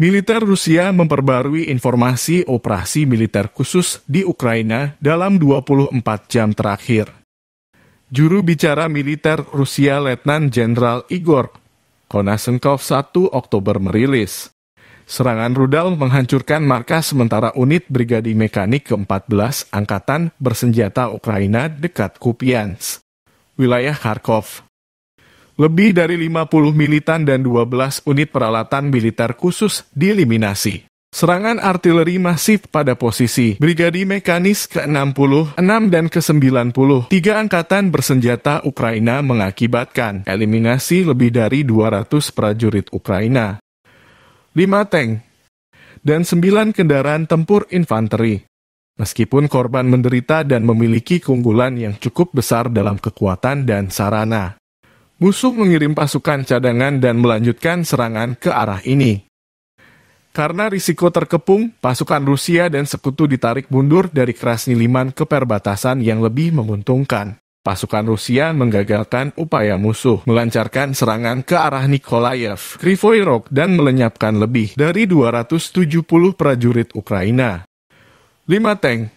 Militer Rusia memperbarui informasi operasi militer khusus di Ukraina dalam 24 jam terakhir. Juru bicara militer Rusia Letnan Jenderal Igor Konasenkov 1 Oktober merilis. Serangan rudal menghancurkan markas sementara unit Brigadi Mekanik ke-14 Angkatan Bersenjata Ukraina dekat Kupiansk, wilayah Kharkov. Lebih dari 50 militan dan 12 unit peralatan militer khusus dieliminasi. Serangan artileri masif pada posisi Brigadi Mekanis ke-66 dan ke-90 tiga angkatan bersenjata Ukraina mengakibatkan eliminasi lebih dari 200 prajurit Ukraina, 5 tank, dan 9 kendaraan tempur infanteri. Meskipun korban menderita dan memiliki keunggulan yang cukup besar dalam kekuatan dan sarana musuh mengirim pasukan cadangan dan melanjutkan serangan ke arah ini. Karena risiko terkepung, pasukan Rusia dan sekutu ditarik mundur dari Krasniliman ke perbatasan yang lebih menguntungkan. Pasukan Rusia menggagalkan upaya musuh melancarkan serangan ke arah Nikolaev, Krivoirok, dan melenyapkan lebih dari 270 prajurit Ukraina. 5 tank,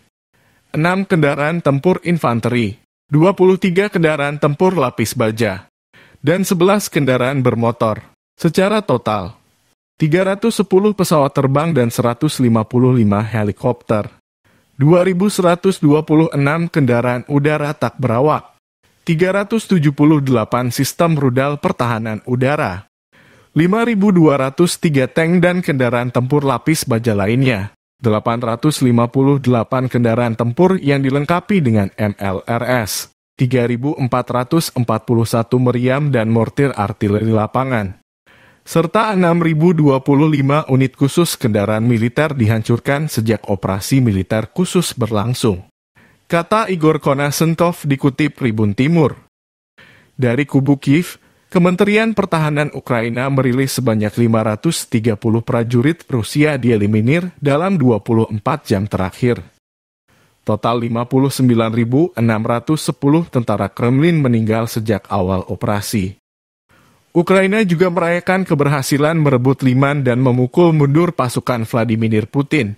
6 kendaraan tempur infanteri, 23 kendaraan tempur lapis baja, dan 11 kendaraan bermotor. Secara total, 310 pesawat terbang dan 155 helikopter. 2.126 kendaraan udara tak berawak. 378 sistem rudal pertahanan udara. 5.203 tank dan kendaraan tempur lapis baja lainnya. 858 kendaraan tempur yang dilengkapi dengan MLRS. 3.441 meriam dan mortir artileri lapangan, serta 6.025 unit khusus kendaraan militer dihancurkan sejak operasi militer khusus berlangsung. Kata Igor Konasentov dikutip Ribun Timur. Dari kubu Kiev, Kementerian Pertahanan Ukraina merilis sebanyak 530 prajurit Rusia dieliminir dalam 24 jam terakhir. Total 59.610 tentara Kremlin meninggal sejak awal operasi. Ukraina juga merayakan keberhasilan merebut Liman dan memukul mundur pasukan Vladimir Putin.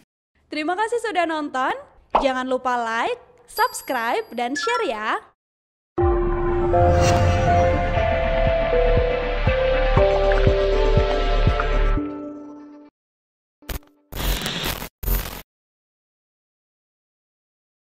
Terima kasih sudah nonton. Jangan lupa like, subscribe, dan share ya.